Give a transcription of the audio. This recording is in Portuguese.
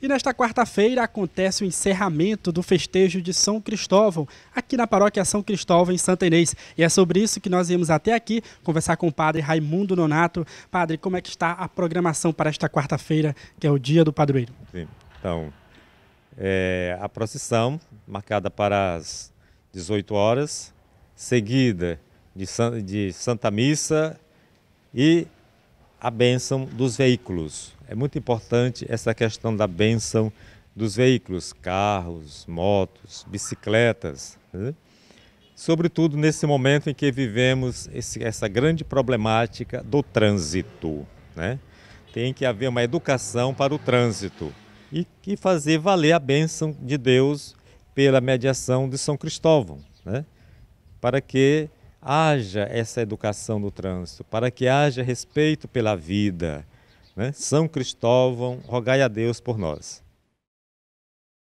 E nesta quarta-feira acontece o encerramento do festejo de São Cristóvão, aqui na paróquia São Cristóvão, em Santa Inês. E é sobre isso que nós viemos até aqui conversar com o padre Raimundo Nonato. Padre, como é que está a programação para esta quarta-feira, que é o dia do padroeiro? Sim. Então, é, a procissão, marcada para as 18 horas, seguida de, de Santa Missa e a bênção dos veículos. É muito importante essa questão da bênção dos veículos, carros, motos, bicicletas. Né? Sobretudo nesse momento em que vivemos esse, essa grande problemática do trânsito. Né? Tem que haver uma educação para o trânsito e que fazer valer a bênção de Deus pela mediação de São Cristóvão, né? para que haja essa educação do trânsito, para que haja respeito pela vida. Né? São Cristóvão, rogai a Deus por nós.